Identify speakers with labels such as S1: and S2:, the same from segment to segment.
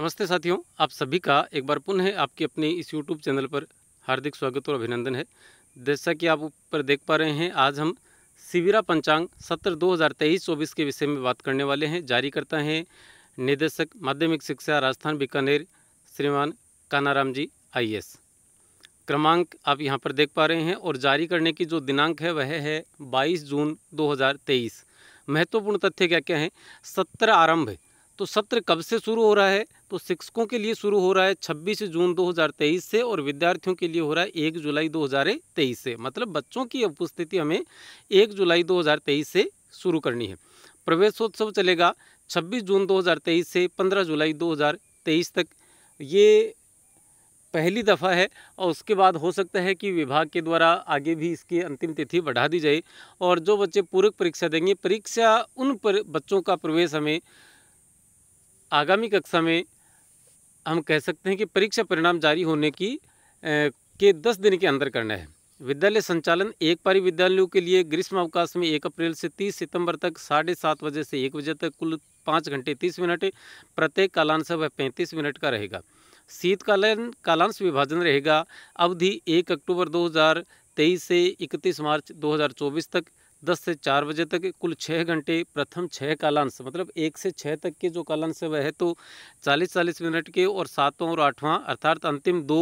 S1: नमस्ते साथियों आप सभी का एक बार पुनः आपके अपने इस यूट्यूब चैनल पर हार्दिक स्वागत और अभिनंदन है जैसा कि आप ऊपर देख पा रहे हैं आज हम शिविरा पंचांग सत्र 2023-24 के विषय में बात करने वाले हैं जारी करता है निदेशक माध्यमिक शिक्षा राजस्थान बीकानेर श्रीमान कानाराम जी आई क्रमांक आप यहाँ पर देख पा रहे हैं और जारी करने की जो दिनांक है वह है बाईस जून दो महत्वपूर्ण तथ्य क्या क्या हैं सत्र आरंभ है। तो सत्र कब से शुरू हो रहा है तो शिक्षकों के लिए शुरू हो रहा है 26 जून 2023 से और विद्यार्थियों के लिए हो रहा है 1 जुलाई 2023 से मतलब बच्चों की उपस्थिति हमें 1 जुलाई 2023 से शुरू करनी है प्रवेशोत्सव चलेगा 26 जून 2023 से 15 जुलाई 2023 तक ये पहली दफ़ा है और उसके बाद हो सकता है कि विभाग के द्वारा आगे भी इसकी अंतिम तिथि बढ़ा दी जाए और जो बच्चे पूरक परीक्षा देंगे परीक्षा उन पर बच्चों का प्रवेश हमें आगामी कक्षा में हम कह सकते हैं कि परीक्षा परिणाम जारी होने की ए, के दस दिन के अंदर करना है विद्यालय संचालन एक पारी विद्यालयों के लिए ग्रीष्म अवकाश में एक अप्रैल से तीस सितंबर तक साढ़े सात बजे से एक बजे तक कुल पाँच घंटे तीस मिनट प्रत्येक कालांश वह पैंतीस मिनट का रहेगा शीतकालीन कालांश विभाजन रहेगा अवधि एक अक्टूबर 2023 से 31 मार्च 2024 तक दस से चार बजे तक कुल छः घंटे प्रथम छः कालांश मतलब एक से छः तक के जो कालांश है वह तो चालीस चालीस मिनट के और सातवां और आठवां अर्थात अंतिम दो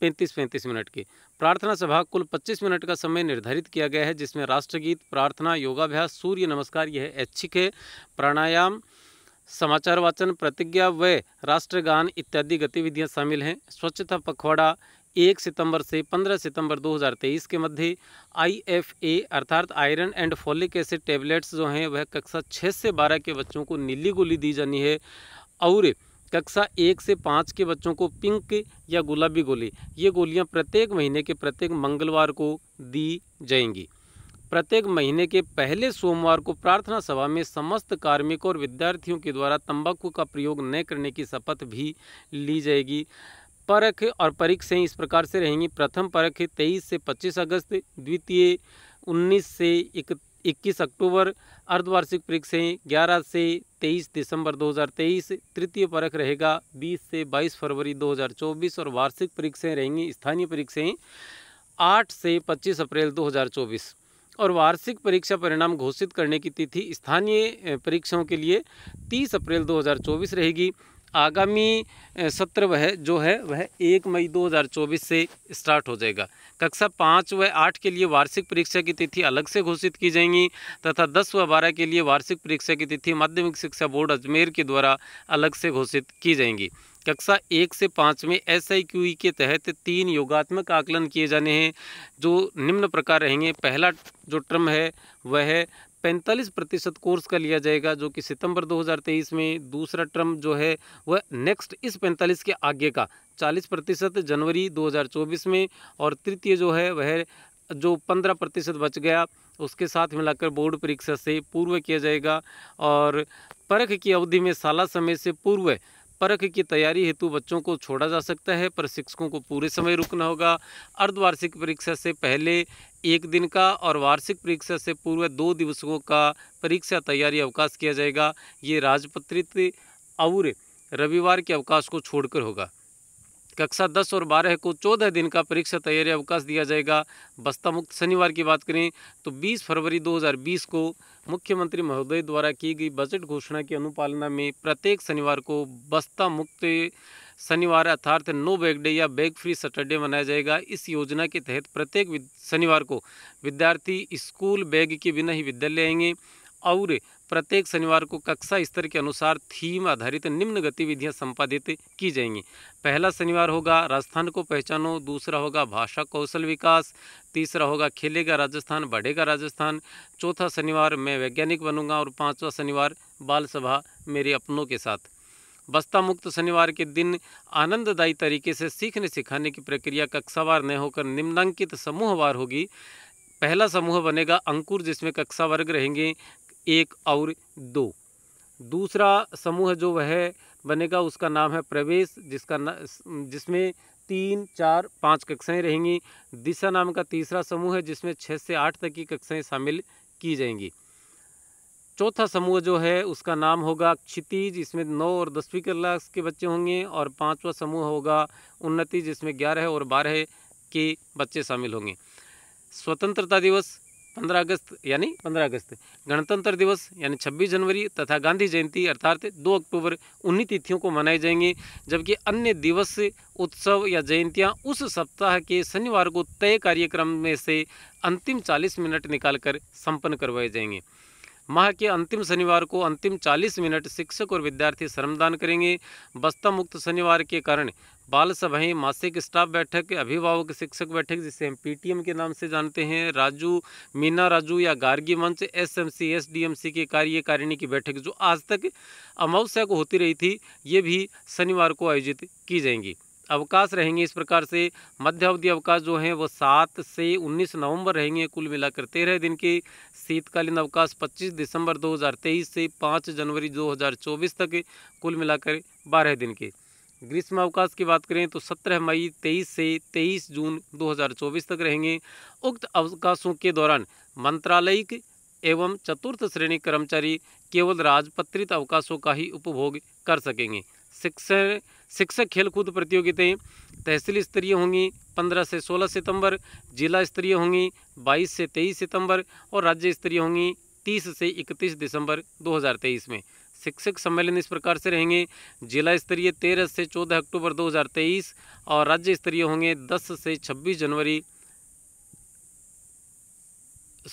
S1: पैंतीस पैंतीस मिनट के प्रार्थना सभा कुल पच्चीस मिनट का समय निर्धारित किया गया है जिसमें राष्ट्रगीत प्रार्थना योगाभ्यास सूर्य नमस्कार यह ऐच्छिक है प्राणायाम समाचार वाचन प्रतिज्ञा व राष्ट्रगान इत्यादि गतिविधियाँ शामिल हैं स्वच्छता पखवाड़ा एक सितंबर से 15 सितंबर 2023 के मध्य आईएफए अर्थात iron and folic acid tablets जो हैं वह कक्षा छः से बारह के बच्चों को नीली गोली दी जानी है और कक्षा एक से पाँच के बच्चों को पिंक या गुलाबी गोली ये गोलियाँ प्रत्येक महीने के प्रत्येक मंगलवार को दी जाएंगी प्रत्येक महीने के पहले सोमवार को प्रार्थना सभा में समस्त कार्मिकों और विद्यार्थियों के द्वारा तंबाकू का प्रयोग न करने की शपथ भी ली जाएगी परख और परीक्षाएँ इस प्रकार से रहेंगी प्रथम परख तेईस से पच्चीस अगस्त द्वितीय उन्नीस से इक इक्कीस अक्टूबर अर्धवार्षिक परीक्षाएं 11 से 23 दिसंबर 2023 तृतीय परख रहेगा 20 से 22 फरवरी 2024 और वार्षिक परीक्षाएं रहेंगी स्थानीय परीक्षाएं 8 से 25 अप्रैल 2024 और वार्षिक परीक्षा परिणाम घोषित करने की तिथि स्थानीय परीक्षाओं के लिए तीस अप्रैल चौबीस रहेगी आगामी सत्र वह जो है वह एक मई 2024 से स्टार्ट हो जाएगा कक्षा पाँच व आठ के लिए वार्षिक परीक्षा की तिथि अलग से घोषित की जाएंगी तथा दस व बारह के लिए वार्षिक परीक्षा की तिथि माध्यमिक शिक्षा बोर्ड अजमेर के द्वारा अलग से घोषित की जाएंगी कक्षा एक से पाँच में एस के तहत तीन योगात्मक आकलन किए जाने हैं जो निम्न प्रकार रहेंगे पहला जो टर्म है वह 45 प्रतिशत कोर्स का लिया जाएगा जो कि सितंबर 2023 में दूसरा टर्म जो है वह नेक्स्ट इस 45 के आगे का 40 प्रतिशत जनवरी 2024 में और तृतीय जो है वह जो 15 प्रतिशत बच गया उसके साथ मिलाकर बोर्ड परीक्षा से पूर्व किया जाएगा और परख की अवधि में साला समय से पूर्व परख की तैयारी हेतु बच्चों को छोड़ा जा सकता है पर शिक्षकों को पूरे समय रुकना होगा अर्धवार्षिक परीक्षा से पहले एक दिन का और वार्षिक परीक्षा से पूर्व दो दिवसों का परीक्षा तैयारी अवकाश किया जाएगा ये राजपत्रित और रविवार के अवकाश को छोड़कर होगा कक्षा दस और बारह को चौदह दिन का परीक्षा तैयारी अवकाश दिया जाएगा बस्ता मुक्त शनिवार की बात करें तो 20 फरवरी 2020 को मुख्यमंत्री महोदय द्वारा की गई बजट घोषणा की अनुपालना में प्रत्येक शनिवार को बस्ता मुक्त शनिवार अर्थात नो बैग डे या बैग फ्री सैटरडे मनाया जाएगा इस योजना के तहत प्रत्येक शनिवार को विद्यार्थी स्कूल बैग के बिना ही विद्यालय आएंगे और प्रत्येक शनिवार को कक्षा स्तर के अनुसार थीम आधारित निम्न गतिविधियां संपादित की जाएंगी पहला शनिवार होगा राजस्थान को पहचानो दूसरा होगा भाषा कौशल विकास तीसरा होगा खेलेगा राजस्थान बढ़ेगा राजस्थान चौथा शनिवार मैं वैज्ञानिक बनूंगा और पांचवा शनिवार बाल सभा मेरे अपनों के साथ बस्ता मुक्त शनिवार के दिन आनंददायी तरीके से सीखने सिखाने की प्रक्रिया कक्षावार न होकर निम्नांकित समूहवार होगी पहला समूह बनेगा अंकुर जिसमें कक्षा वर्ग रहेंगे एक और दो दूसरा समूह जो वह बनेगा उसका नाम है प्रवेश जिसका जिसमें तीन चार पाँच कक्षाएं रहेंगी दिशा नाम का तीसरा समूह है जिसमें छः से आठ तक की कक्षाएं शामिल की जाएंगी चौथा समूह जो है उसका नाम होगा क्षितिज इसमें नौ और दसवीं क्लास के बच्चे होंगे और पांचवा समूह होगा उन्नति जिसमें ग्यारह और बारह के बच्चे शामिल होंगे स्वतंत्रता दिवस पंद्रह अगस्त यानी पंद्रह अगस्त गणतंत्र दिवस यानी छब्बीस जनवरी तथा गांधी जयंती अर्थात दो अक्टूबर उन्हीं तिथियों को मनाए जाएंगे जबकि अन्य दिवस उत्सव या जयंतियां उस सप्ताह के शनिवार को तय कार्यक्रम में से अंतिम 40 मिनट निकालकर संपन्न करवाए जाएंगे माह के अंतिम शनिवार को अंतिम 40 मिनट शिक्षक और विद्यार्थी श्रमदान करेंगे बस्ता मुक्त शनिवार के कारण बाल सभाएं मासिक स्टाफ बैठक अभिभावक शिक्षक बैठक जिसे हम पीटीएम के नाम से जानते हैं राजू मीना राजू या गार्गी मंच एसएमसी एसडीएमसी के कार्यकारिणी की बैठक जो आज तक अमावस्या को होती रही थी ये भी शनिवार को आयोजित की जाएंगी अवकाश रहेंगे इस प्रकार से अवधि अवकाश जो हैं वो सात से उन्नीस नवंबर रहेंगे कुल मिलाकर तेरह दिन के शीतकालीन अवकाश पच्चीस दिसंबर 2023 से पाँच जनवरी 2024 तक कुल मिलाकर बारह दिन के ग्रीष्म अवकाश की बात करें तो 17 मई 23 से 23 जून 2024 तक रहेंगे उक्त अवकाशों के दौरान मंत्रालयिक एवं चतुर्थ श्रेणी कर्मचारी केवल राजपत्रित अवकाशों का ही उपभोग कर सकेंगे शिक्षण शिक्षक खेलकूद प्रतियोगिताएँ तहसील स्तरीय होंगी 15 से 16 सितंबर जिला स्तरीय होंगी 22 से 23 सितंबर और राज्य स्तरीय होंगी 30 से 31 दिसंबर 2023 में शिक्षक सम्मेलन इस प्रकार से रहेंगे जिला स्तरीय 13 से 14 अक्टूबर 2023 और राज्य स्तरीय होंगे 10 से 26 जनवरी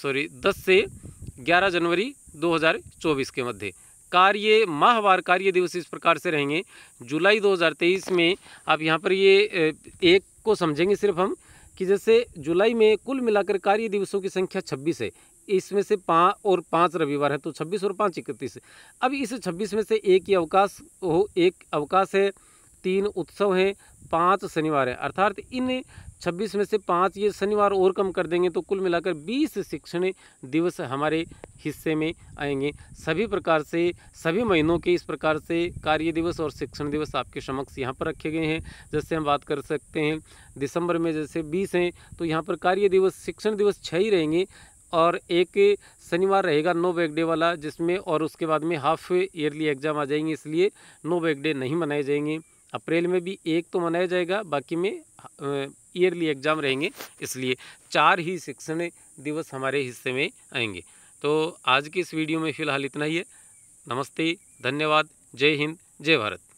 S1: सॉरी 10 से 11 जनवरी 2024 के मध्य कार्य माहवार कार्य दिवस इस प्रकार से रहेंगे जुलाई 2023 में आप यहाँ पर ये एक को समझेंगे सिर्फ हम कि जैसे जुलाई में कुल मिलाकर कार्य दिवसों की संख्या 26 है इसमें से पाँच और पाँच रविवार है तो 26 और पाँच इकतीस अब इस 26 में से एक ही अवकाश हो एक अवकाश है तीन उत्सव हैं पाँच शनिवार हैं अर्थात इन छब्बीस में से पाँच ये शनिवार और कम कर देंगे तो कुल मिलाकर बीस शिक्षण दिवस हमारे हिस्से में आएंगे सभी प्रकार से सभी महीनों के इस प्रकार से कार्य दिवस और शिक्षण दिवस आपके समक्ष यहाँ पर रखे गए हैं जैसे हम बात कर सकते हैं दिसंबर में जैसे बीस हैं तो यहाँ पर कार्य दिवस शिक्षण दिवस छः ही रहेंगे और एक शनिवार रहेगा नो बैक डे वाला जिसमें और उसके बाद में हाफ ईयरली एग्ज़ाम आ जाएंगे इसलिए नो बैक डे नहीं मनाए जाएंगे अप्रैल में भी एक तो मनाया जाएगा बाकी में ईयरली एग्ज़ाम रहेंगे इसलिए चार ही शिक्षण दिवस हमारे हिस्से में आएंगे तो आज की इस वीडियो में फ़िलहाल इतना ही है नमस्ते धन्यवाद जय हिंद जय भारत